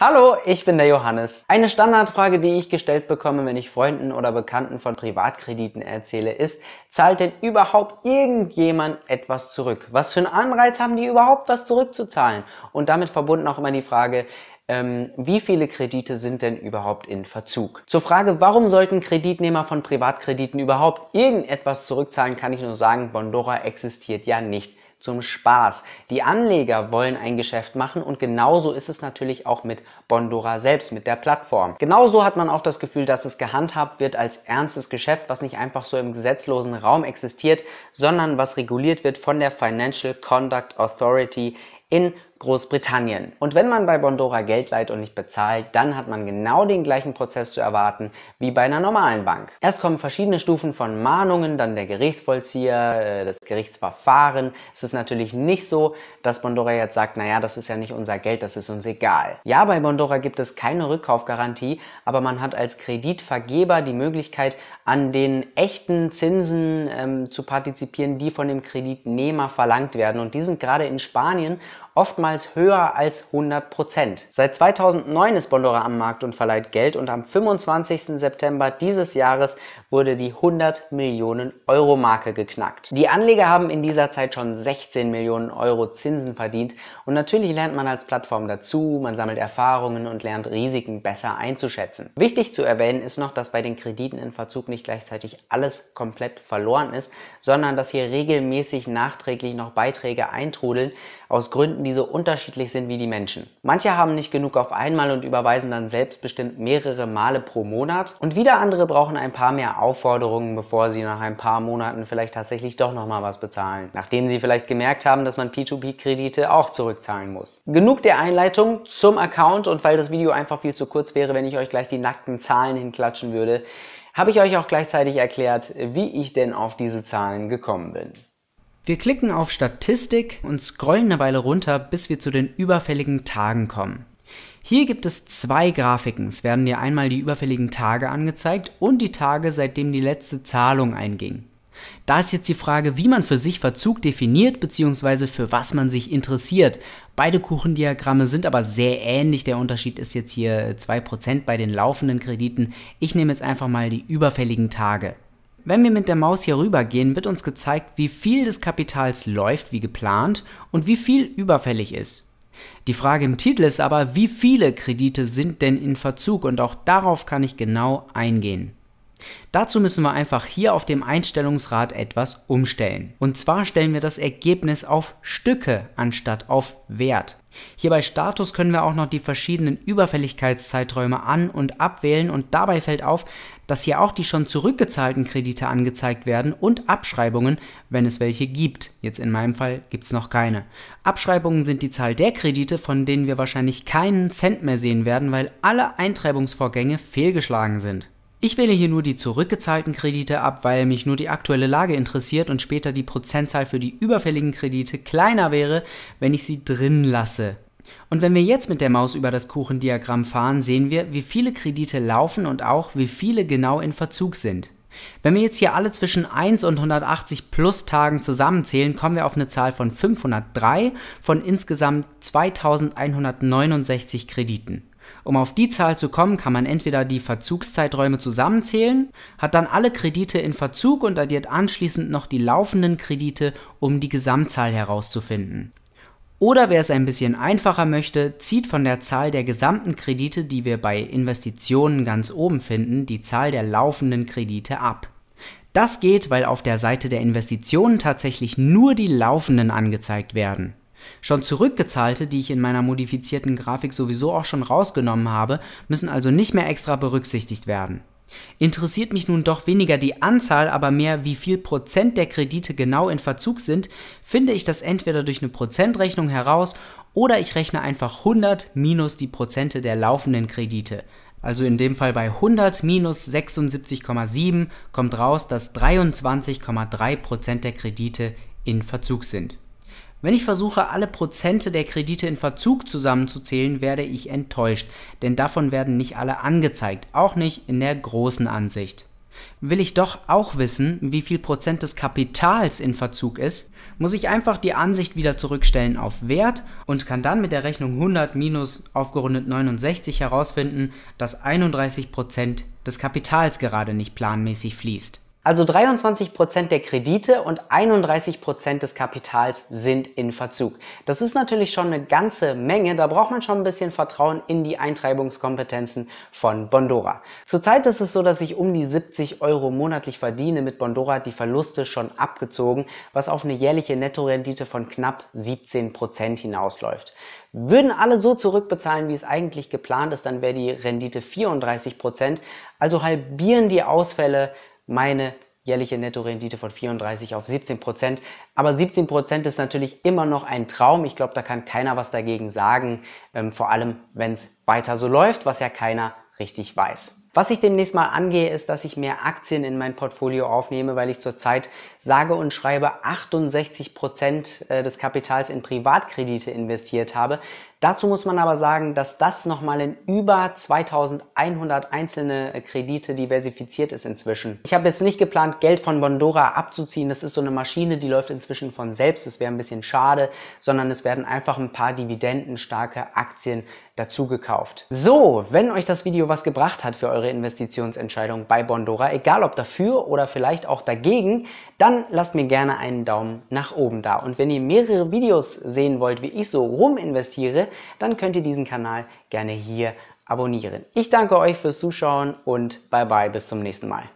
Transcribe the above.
Hallo, ich bin der Johannes. Eine Standardfrage, die ich gestellt bekomme, wenn ich Freunden oder Bekannten von Privatkrediten erzähle, ist, zahlt denn überhaupt irgendjemand etwas zurück? Was für einen Anreiz haben die überhaupt, was zurückzuzahlen? Und damit verbunden auch immer die Frage, ähm, wie viele Kredite sind denn überhaupt in Verzug? Zur Frage, warum sollten Kreditnehmer von Privatkrediten überhaupt irgendetwas zurückzahlen, kann ich nur sagen, Bondora existiert ja nicht zum Spaß. Die Anleger wollen ein Geschäft machen und genauso ist es natürlich auch mit Bondora selbst, mit der Plattform. Genauso hat man auch das Gefühl, dass es gehandhabt wird als ernstes Geschäft, was nicht einfach so im gesetzlosen Raum existiert, sondern was reguliert wird von der Financial Conduct Authority in Großbritannien. Und wenn man bei Bondora Geld leiht und nicht bezahlt, dann hat man genau den gleichen Prozess zu erwarten wie bei einer normalen Bank. Erst kommen verschiedene Stufen von Mahnungen, dann der Gerichtsvollzieher, äh, das Gerichtsverfahren. Es ist natürlich nicht so, dass Bondora jetzt sagt, naja, das ist ja nicht unser Geld, das ist uns egal. Ja, bei Bondora gibt es keine Rückkaufgarantie, aber man hat als Kreditvergeber die Möglichkeit, an den echten Zinsen ähm, zu partizipieren, die von dem Kreditnehmer verlangt werden. Und die sind gerade in Spanien oftmals höher als 100 Prozent. Seit 2009 ist Bondora am Markt und verleiht Geld und am 25. September dieses Jahres wurde die 100 Millionen Euro Marke geknackt. Die Anleger haben in dieser Zeit schon 16 Millionen Euro Zinsen verdient und natürlich lernt man als Plattform dazu, man sammelt Erfahrungen und lernt Risiken besser einzuschätzen. Wichtig zu erwähnen ist noch, dass bei den Krediten in Verzug nicht gleichzeitig alles komplett verloren ist, sondern dass hier regelmäßig nachträglich noch Beiträge eintrudeln aus Gründen, die die so unterschiedlich sind wie die Menschen. Manche haben nicht genug auf einmal und überweisen dann selbstbestimmt mehrere Male pro Monat und wieder andere brauchen ein paar mehr Aufforderungen, bevor sie nach ein paar Monaten vielleicht tatsächlich doch nochmal was bezahlen, nachdem sie vielleicht gemerkt haben, dass man P2P-Kredite auch zurückzahlen muss. Genug der Einleitung zum Account und weil das Video einfach viel zu kurz wäre, wenn ich euch gleich die nackten Zahlen hinklatschen würde, habe ich euch auch gleichzeitig erklärt, wie ich denn auf diese Zahlen gekommen bin. Wir klicken auf Statistik und scrollen eine Weile runter, bis wir zu den überfälligen Tagen kommen. Hier gibt es zwei Grafiken. Es werden dir einmal die überfälligen Tage angezeigt und die Tage, seitdem die letzte Zahlung einging. Da ist jetzt die Frage, wie man für sich Verzug definiert bzw. für was man sich interessiert. Beide Kuchendiagramme sind aber sehr ähnlich. Der Unterschied ist jetzt hier 2% bei den laufenden Krediten. Ich nehme jetzt einfach mal die überfälligen Tage. Wenn wir mit der Maus hier rüber gehen, wird uns gezeigt, wie viel des Kapitals läuft wie geplant und wie viel überfällig ist. Die Frage im Titel ist aber, wie viele Kredite sind denn in Verzug und auch darauf kann ich genau eingehen. Dazu müssen wir einfach hier auf dem Einstellungsrad etwas umstellen. Und zwar stellen wir das Ergebnis auf Stücke anstatt auf Wert. Hier bei Status können wir auch noch die verschiedenen Überfälligkeitszeiträume an- und abwählen und dabei fällt auf, dass hier auch die schon zurückgezahlten Kredite angezeigt werden und Abschreibungen, wenn es welche gibt. Jetzt in meinem Fall gibt es noch keine. Abschreibungen sind die Zahl der Kredite, von denen wir wahrscheinlich keinen Cent mehr sehen werden, weil alle Eintreibungsvorgänge fehlgeschlagen sind. Ich wähle hier nur die zurückgezahlten Kredite ab, weil mich nur die aktuelle Lage interessiert und später die Prozentzahl für die überfälligen Kredite kleiner wäre, wenn ich sie drin lasse. Und wenn wir jetzt mit der Maus über das Kuchendiagramm fahren, sehen wir, wie viele Kredite laufen und auch wie viele genau in Verzug sind. Wenn wir jetzt hier alle zwischen 1 und 180 plus Tagen zusammenzählen, kommen wir auf eine Zahl von 503 von insgesamt 2169 Krediten. Um auf die Zahl zu kommen, kann man entweder die Verzugszeiträume zusammenzählen, hat dann alle Kredite in Verzug und addiert anschließend noch die laufenden Kredite, um die Gesamtzahl herauszufinden. Oder wer es ein bisschen einfacher möchte, zieht von der Zahl der gesamten Kredite, die wir bei Investitionen ganz oben finden, die Zahl der laufenden Kredite ab. Das geht, weil auf der Seite der Investitionen tatsächlich nur die laufenden angezeigt werden. Schon zurückgezahlte, die ich in meiner modifizierten Grafik sowieso auch schon rausgenommen habe, müssen also nicht mehr extra berücksichtigt werden. Interessiert mich nun doch weniger die Anzahl, aber mehr, wie viel Prozent der Kredite genau in Verzug sind, finde ich das entweder durch eine Prozentrechnung heraus oder ich rechne einfach 100 minus die Prozente der laufenden Kredite. Also in dem Fall bei 100 minus 76,7 kommt raus, dass 23,3% Prozent der Kredite in Verzug sind. Wenn ich versuche, alle Prozente der Kredite in Verzug zusammenzuzählen, werde ich enttäuscht, denn davon werden nicht alle angezeigt, auch nicht in der großen Ansicht. Will ich doch auch wissen, wie viel Prozent des Kapitals in Verzug ist, muss ich einfach die Ansicht wieder zurückstellen auf Wert und kann dann mit der Rechnung 100 minus aufgerundet 69 herausfinden, dass 31% Prozent des Kapitals gerade nicht planmäßig fließt. Also 23 Prozent der Kredite und 31 Prozent des Kapitals sind in Verzug. Das ist natürlich schon eine ganze Menge. Da braucht man schon ein bisschen Vertrauen in die Eintreibungskompetenzen von Bondora. Zurzeit ist es so, dass ich um die 70 Euro monatlich verdiene. Mit Bondora die Verluste schon abgezogen, was auf eine jährliche Nettorendite von knapp 17 Prozent hinausläuft. Würden alle so zurückbezahlen, wie es eigentlich geplant ist, dann wäre die Rendite 34 Prozent. Also halbieren die Ausfälle meine jährliche Nettorendite von 34 auf 17 Prozent. Aber 17 Prozent ist natürlich immer noch ein Traum. Ich glaube, da kann keiner was dagegen sagen, ähm, vor allem wenn es weiter so läuft, was ja keiner richtig weiß. Was ich demnächst mal angehe, ist, dass ich mehr Aktien in mein Portfolio aufnehme, weil ich zurzeit sage und schreibe 68% Prozent äh, des Kapitals in Privatkredite investiert habe. Dazu muss man aber sagen, dass das nochmal in über 2100 einzelne äh, Kredite diversifiziert ist inzwischen. Ich habe jetzt nicht geplant, Geld von Bondora abzuziehen. Das ist so eine Maschine, die läuft inzwischen von selbst. Das wäre ein bisschen schade, sondern es werden einfach ein paar dividendenstarke Aktien dazu gekauft. So, wenn euch das Video was gebracht hat für eure Investitionsentscheidung bei Bondora, egal ob dafür oder vielleicht auch dagegen, dann lasst mir gerne einen Daumen nach oben da. Und wenn ihr mehrere Videos sehen wollt, wie ich so rum investiere, dann könnt ihr diesen Kanal gerne hier abonnieren. Ich danke euch fürs Zuschauen und bye bye bis zum nächsten Mal.